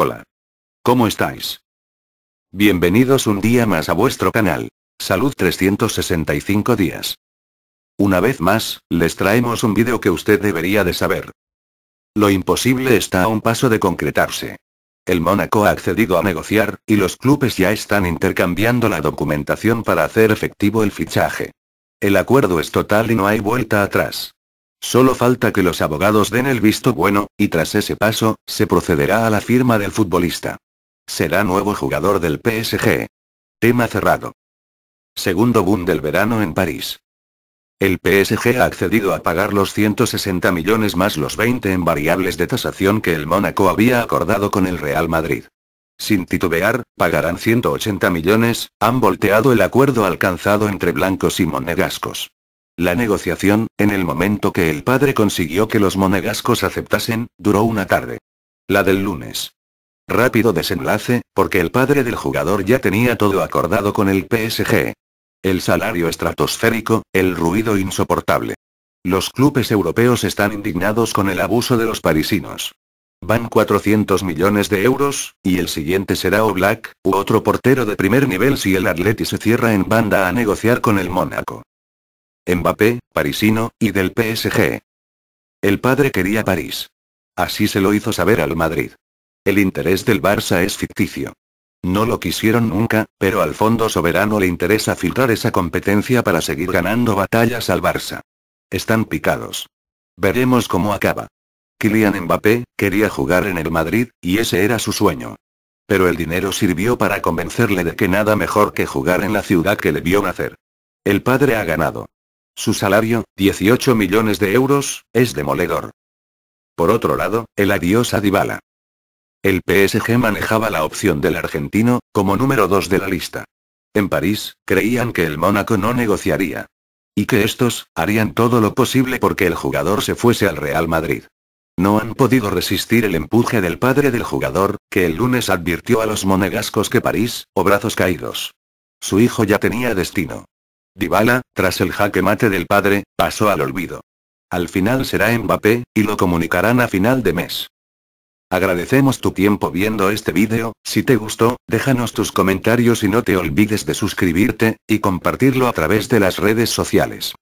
Hola. ¿Cómo estáis? Bienvenidos un día más a vuestro canal. Salud 365 días. Una vez más, les traemos un vídeo que usted debería de saber. Lo imposible está a un paso de concretarse. El Mónaco ha accedido a negociar, y los clubes ya están intercambiando la documentación para hacer efectivo el fichaje. El acuerdo es total y no hay vuelta atrás. Solo falta que los abogados den el visto bueno, y tras ese paso, se procederá a la firma del futbolista. Será nuevo jugador del PSG. Tema cerrado. Segundo boom del verano en París. El PSG ha accedido a pagar los 160 millones más los 20 en variables de tasación que el Mónaco había acordado con el Real Madrid. Sin titubear, pagarán 180 millones, han volteado el acuerdo alcanzado entre blancos y monegascos. La negociación, en el momento que el padre consiguió que los monegascos aceptasen, duró una tarde. La del lunes. Rápido desenlace, porque el padre del jugador ya tenía todo acordado con el PSG. El salario estratosférico, el ruido insoportable. Los clubes europeos están indignados con el abuso de los parisinos. Van 400 millones de euros, y el siguiente será Oblak, u otro portero de primer nivel si el Atleti se cierra en banda a negociar con el Mónaco. Mbappé, parisino, y del PSG. El padre quería París. Así se lo hizo saber al Madrid. El interés del Barça es ficticio. No lo quisieron nunca, pero al fondo soberano le interesa filtrar esa competencia para seguir ganando batallas al Barça. Están picados. Veremos cómo acaba. Kylian Mbappé quería jugar en el Madrid, y ese era su sueño. Pero el dinero sirvió para convencerle de que nada mejor que jugar en la ciudad que le vio nacer. El padre ha ganado. Su salario, 18 millones de euros, es demoledor. Por otro lado, el adiós a Dybala. El PSG manejaba la opción del argentino, como número 2 de la lista. En París, creían que el Mónaco no negociaría. Y que estos, harían todo lo posible porque el jugador se fuese al Real Madrid. No han podido resistir el empuje del padre del jugador, que el lunes advirtió a los monegascos que París, o brazos caídos. Su hijo ya tenía destino. Dybala, tras el jaque mate del padre, pasó al olvido. Al final será Mbappé, y lo comunicarán a final de mes. Agradecemos tu tiempo viendo este vídeo, si te gustó, déjanos tus comentarios y no te olvides de suscribirte, y compartirlo a través de las redes sociales.